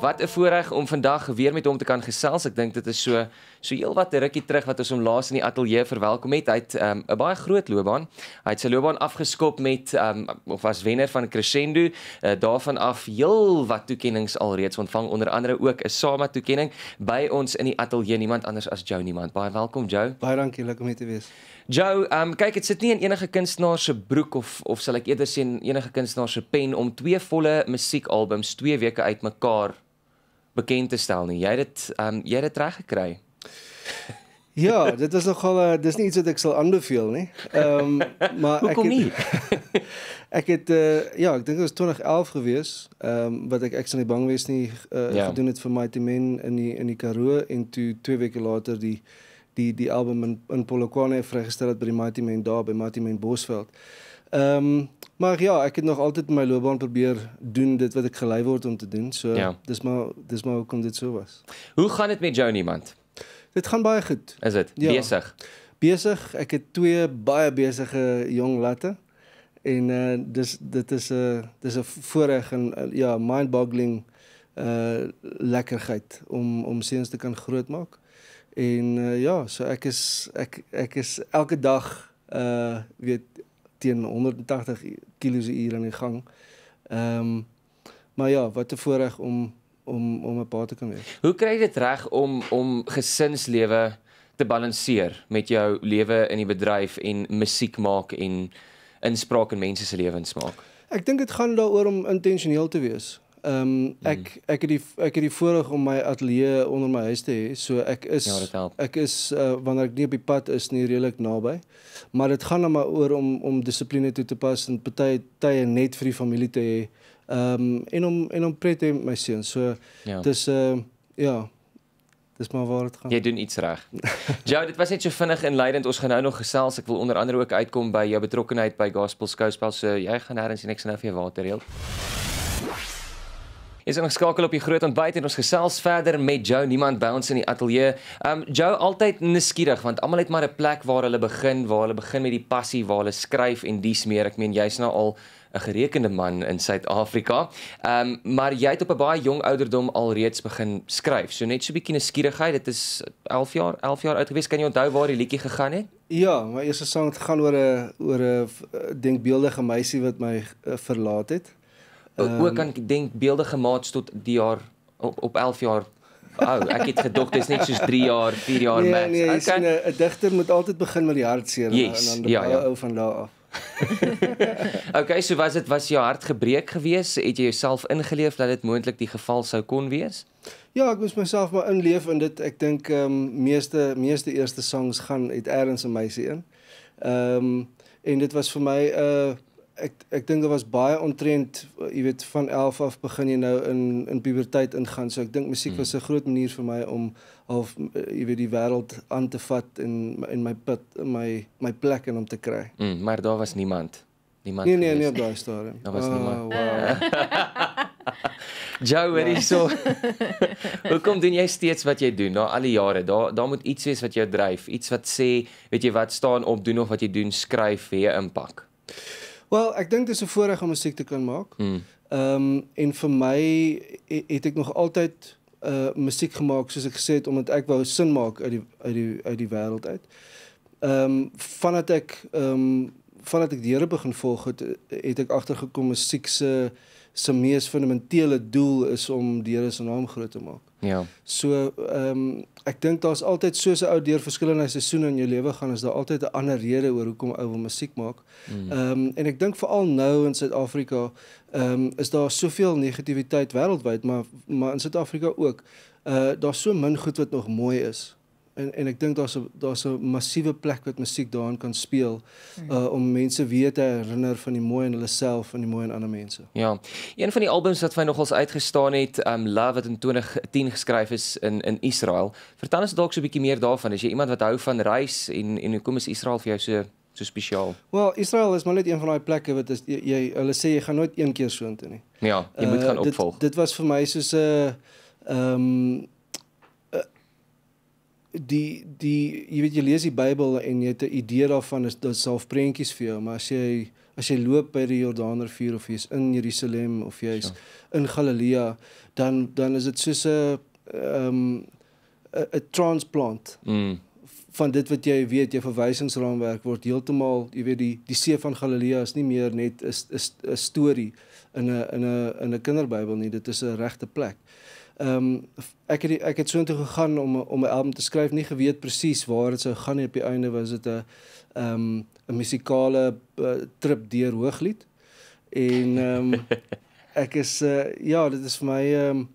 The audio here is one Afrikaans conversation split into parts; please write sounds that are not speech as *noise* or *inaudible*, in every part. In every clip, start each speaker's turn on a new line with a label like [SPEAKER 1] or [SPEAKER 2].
[SPEAKER 1] Wat 'n voorreg om vandag weer met hom te kan gesels. Ek dink dit is so so heelwat 'n rukkie terug wat ons hom laas in die ateljee verwelkom het. Hy het 'n um, baie groot loopbaan. Hy het sy loopbaan afgeskop met um, of was wenner van Crescendo, uh, daarvan af heel wat toekenninge alreeds ontvang, onder andere ook 'n Sama toekenning by ons in die ateljee niemand anders as Jou niemand. Baie welkom Jou. Baie dankie, lekker om hier te wees. Jou, um, ehm, kyk, dit sit nie in enige kunstenaar se broek of of sal ek eerder sê enige kunstenaar se pen om twee volle musiekalbums twee weke uitmekaar bekend te stel nie. Jy het dit um jy het dit reg gekry. *laughs*
[SPEAKER 2] Ja, dit is nogal uh, dis nie iets wat ek sal aanbeveel nie. Ehm um, *laughs* maar ek het, *laughs* ek het uh, ja, ek dink dit was 2011 gewees, ehm um, wat ek ek sou nie bang wees nie uh, eh, yeah. Ja. gedoen het vir my te men in die in die Karoo en toe 2 weke later die die die album in in Polokwane vrygestel het by die Mighty Men daar by Mighty Men Bosveld. Ehm um, maar ja, ek het nog altyd my loopbaan probeer doen dit wat ek gelei word om te doen. So ja. dis maar dis maar hoekom dit so was. Hoe gaan
[SPEAKER 1] dit met jou niemand?
[SPEAKER 2] Dit gaan baie goed. Is dit ja. besig? Besig. Ek het twee baie besige jong latte en uh, dis dit is 'n uh, eh, dis 'n voorreg en uh, ja, mind-boggling uh lekkerheid om om seuns te kan grootmaak. En uh, ja, so ek is ek ek is elke dag uh weet teen 180 kilos uur in die gang. Ehm um, maar ja, wat 'n voorreg om om om 'n pa te kan wees.
[SPEAKER 1] Hoe kry jy dit reg om om gesinslewe te balanseer met jou lewe in die bedryf en musiek maak en inspraak in mense se lewens maak?
[SPEAKER 2] Ek dink dit gaan daaroor om intentioneel te wees ehm um, ek ek het die ek het die voorreg om my ateljee onder my huis te hê. So ek is ja, ek is uh, wanneer ek nie op die pad is nie redelik naby. Maar dit gaan net nou maar oor om om dissipline toe te pas en baie tye net vir die familie te hê. Ehm um, en om en om pret te my seun. So ja. dis ja. uh ja Dis maar waar dit gaan. Jy
[SPEAKER 1] doen iets reg. *laughs* Jou, dit was net so vinnig en leidend. Ons gaan nou nog gesels. Ek wil onder andere ook uitkom by jou betrokkeheid by Gospel Skouspel. So jy gaan nêrens en ek sien nou vir water reël is in geskakel op die groot ontbyt en ons gesels verder met Jo, niemand by ons in die ateljee. Um Jo altyd nuuskierig want almal het maar 'n plek waar hulle begin, waar hulle begin met die passie waar hulle skryf en dis meer. Ek meen jy's nou al 'n gerekende man in Suid-Afrika. Um maar jy het op 'n baie jong ouderdom al reeds begin skryf. So net so 'n bietjie nuuskierigheid. Dit is 11 jaar, 11 jaar oud gewees. Kan jy onthou waar die liedjie gegaan het?
[SPEAKER 2] Ja, my eerste sang het gegaan oor 'n oor 'n eh, denkbeeldige meisie wat my eh, verlaat het um, ook kan
[SPEAKER 1] dink beelde gemaats tot die jaar op, op 11 jaar ou. Ek het gedog dit is net soos 3 jaar, 4 jaar nee, max. Nee,
[SPEAKER 2] okay. 'n digter moet altyd begin met die hartseer yes, en dan ja, ja. ou van daar af. *laughs*
[SPEAKER 1] okay, so was dit was jou hart gebreek geweest, het jy jouself ingeleef dat dit moontlik die geval sou kon wees?
[SPEAKER 2] Ja, ek moes myself maar inleef in dit. Ek dink ehm um, meeste meeste eerste songs gaan het eers in myse in. Ehm um, en dit was vir my 'n uh, eh, ek ek dink daar was baie ontrent, eh, jy weet van 11 af begin jy nou in in puberteit ingaan. So ek dink musiek hmm. was 'n groot manier vir my om half eh, jy weet die wêreld aan te vat en in my pit, in my my plek en om te kry.
[SPEAKER 1] Hmm, maar daar was niemand. Niemand. Nee nee nee, daar is daar. Daar was ah, niemand. Oh, wow. *laughs* Jou, hoor hier ja. so. *laughs* Hoekom doen jy steeds wat jy doen na al die jare? Daar daar moet iets wees wat jou dryf, iets wat sê, weet jy wat, staan op, doen of wat jy doen, skryf, hê 'n impak.
[SPEAKER 2] Wel, ek dink dis 'n voorreg om musiek te kan maak. Hmm. Ehm mm. um, en vir my het ek nog altyd uh musiek gemaak soos ek gesê het omdat ek wou sin maak uit die uit die uit die wêreld uit. Ehm um, vandat ek ehm um, vandat ek die Here begin volg het, het ek agtergekom musiek se se mees fundamentele doel is om die Here se naam groot te maak. Ja. So ehm um, ek dink daar's altyd so 'n ou deur verskillende seisoene in jou lewe gaan is daar altyd 'n ander rede oor hoekom ou wil musiek maak. Hmm. Ehm mm. um, en ek dink veral nou in Suid-Afrika ehm um, is daar soveel negativiteit wêreldwyd maar maar in Suid-Afrika ook. Uh daar's so min goed wat nog mooi is en en ek dink daar's 'n daar's 'n massiewe plek wat musiek daarin kan speel mhm. uh om mense weer te herinner van die mooi in hulle self en die mooi in ander mense.
[SPEAKER 1] Ja. Een van die albums wat vir my nogals uitgestaan het, um Love wat in 2010 geskryf is in in Israel. Vertel ons dalk so 'n bietjie meer daarvan. Is jy iemand wat hou van reis en en hoekom is Israel vir jou so
[SPEAKER 2] so spesiaal? Wel, Israel is maar net een van daai plekke wat is, jy, jy hulle sê jy gaan nooit een keer soontoe nie. Ja, jy moet uh, gaan opvolg. Dit, dit was vir my soos 'n uh, ehm um, die die jy weet jy lees die Bybel en jy het 'n idee daarvan is dit self prentjies vir jou maar as jy as jy loop by die Jordaanrivier of jy's in Jerusalem of jy's in Galilea dan dan is dit soos 'n ehm um, 'n transplant mm. van dit wat jy weet jou verwysingsraamwerk word heeltemal jy weet die die see van Galilea is nie meer net 'n 'n storie in 'n in 'n in 'n kinderbybel nie. Dit is 'n regte plek. Ehm um, ek het ek het soontoe gegaan om om 'n album te skryf, nie geweet presies waar dit sou gaan nie. Op die einde was dit 'n ehm um, 'n musikale uh, eh, trip deur Hooglied. En ehm um, *laughs* ek is uh, ja, dit is vir my ehm um,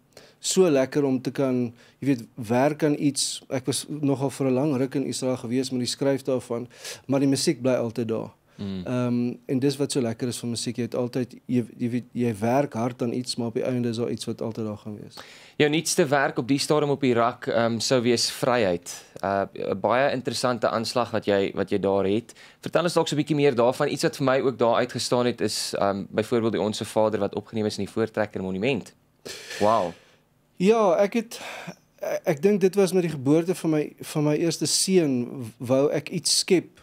[SPEAKER 2] so lekker om te kan, jy weet, werk aan iets. Ek was nogal vir 'n lang ruk in Israel gewees met die skryf daarvan, maar die musiek bly altyd daar. Mm. Ehm mm. um, en dis wat so lekker is van musiek, jy het altyd jy weet jy, jy werk hard aan iets maar op die einde is daar iets wat altyd daar gaan wees.
[SPEAKER 1] Jou nuutste werk op die stadium op Irak ehm um, sou wees Vryheid. 'n uh, Baie interessante aanslag wat jy wat jy daar het. Vertel ons dalk so 'n bietjie meer daarvan. Iets wat vir my ook daar uitgestaan het is ehm um, byvoorbeeld die Onse Vader wat opgeneem is in die Voortrekker Monument. Wow.
[SPEAKER 2] Ja, ek het ek, ek dink dit was met die geboorte van my van my eerste seun wou ek iets skep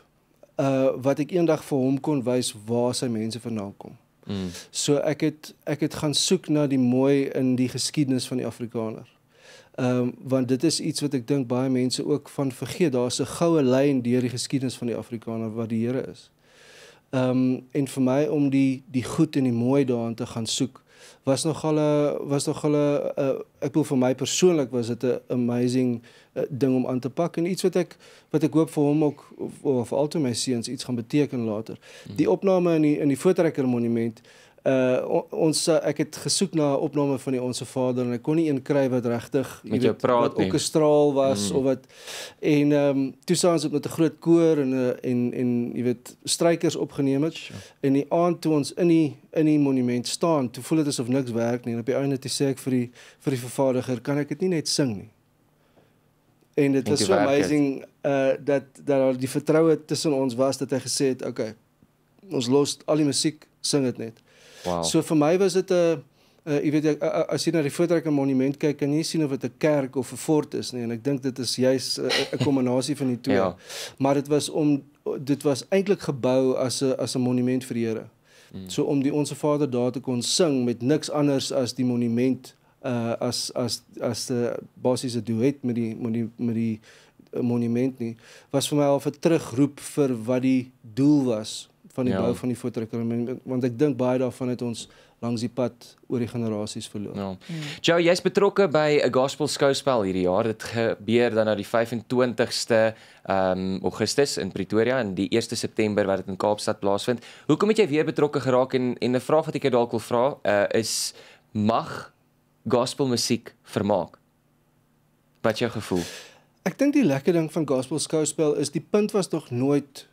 [SPEAKER 2] uh wat ek eendag vir hom kon wys waar sy mense vandaan kom. Mm. So ek het ek het gaan soek na die mooi in die geskiedenis van die Afrikaner. Ehm um, want dit is iets wat ek dink baie mense ook van vergeet. Daar's 'n goue lyn deur die geskiedenis van die Afrikaner wat die Here is. Ehm um, en vir my om die die goed en die mooi daarin te gaan soek was nogal 'n was nogal 'n uh, eh, ek bedoel vir my persoonlik was dit 'n amazing uh, ding om aan te pak en iets wat ek wat ek hoop vir hom ook of, of vir altyd my seuns iets gaan beteken later. Hmm. Die opname in die in die fotorekker monument uh ons eh, ek het gesoek na 'n opname van die Onse Vader en ek kon nie een kry wat regtig met jou praat nie. Orkestraal was mm. of wat en ehm um, toe saans het met 'n groot koor en eh, en en jy weet strykers opgeneem het en die aand toe ons in die in die monument staan, toe voel dit asof niks werk nie en op die einde toe sê ek vir die vir die vervaardiger, kan ek dit nie net sing nie. En dit was so amazing het. uh dat dat al die vertroue tussen ons was dat hy gesê het, "Oké, okay, ons los al die musiek, sing dit net." Wow. So vir my was dit 'n uh, jy weet ek, as jy na die voortrekker monument kyk en jy sien of dit 'n kerk of 'n fort is nie en ek dink dit is juis 'n kombinasie van die twee. Ja. Maar dit was om dit was eintlik gebou as 'n as 'n monument vir die Here. Hmm. So om die Onse Vader daar te kon sing met niks anders as die monument uh as as as 'n uh, basiese duet met die met die met die uh, monument nie was vir my al 'n terugroep vir wat die doel was van die ja. bou van die voetrekker want ek dink baie daarvan het ons langs die pad oor die generasies verloop. Ja.
[SPEAKER 1] ja. Jou jy's betrokke by 'n gospel skouspel hierdie jaar. Dit gebeur dan na nou die 25ste ehm um, Augustus in Pretoria en die 1ste September wat dit in Kaapstad plaasvind. Hoekom het jy weer betrokke geraak en en 'n vraag wat ek jou dalk wil vra uh, is mag gospel musiek vermaak? Wat jou gevoel?
[SPEAKER 2] Ek dink die lekker ding van gospel skouspel is die punt was nog nooit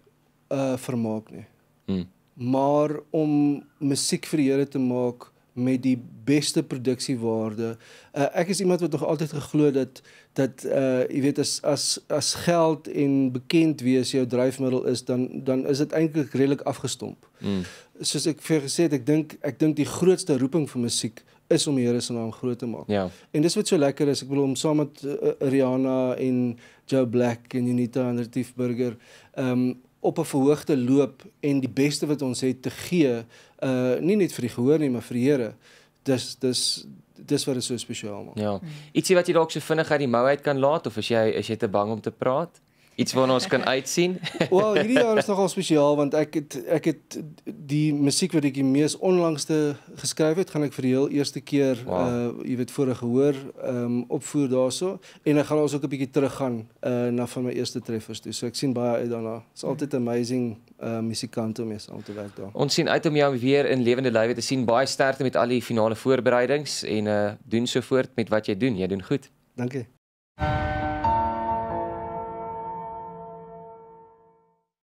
[SPEAKER 2] uh vermaak nie. Mm. Maar om musiek vir die Here te maak met die beste produksiewaarde. Uh, eh, ek is iemand wat nog altyd geglo dat dat uh jy weet as as as geld en bekend wees jou dryfmiddel is dan dan is dit eintlik redelik afgestomp. Mm. Soos ek vir gesê het, ek dink ek dink die grootste roeping vir musiek is om die Here se naam groot te maak. Yeah. Ja. En dis wat so lekker is, ek bedoel om saam met uh, Rihanna en Joe Black en Unita Andertiefburger ehm um, op 'n verhoogde loop en die beste wat ons het te gee, uh nie net vir die gehoor nie, maar vir die Here. Dis dis dis wat dit so spesiaal maak. Ja.
[SPEAKER 1] Ietsie wat jy dalk so vinnig uit die mou uit kan laat of as jy as jy te bang om te praat? iets waarna ons kan uitsien. O, *laughs* well, hierdie jaar is nogal
[SPEAKER 2] spesiaal want ek het ek het die musiek wat ek die mees onlangste geskryf het, gaan ek vir die heel eerste keer wow. uh eh, jy weet voor gehoor um opvoer daaroor en dan gaan ons ook 'n bietjie teruggaan uh na van my eerste treffers toe. So ek sien baie uit daarna. Dit's altyd amazing uh eh, musikant om mee saam te werk daar.
[SPEAKER 1] Ons sien uit om jou weer in lewende lywe te sien. Baie sterkte met al die finale voorbereidings en uh doen so voort met wat jy doen. Jy doen goed.
[SPEAKER 2] Dankie.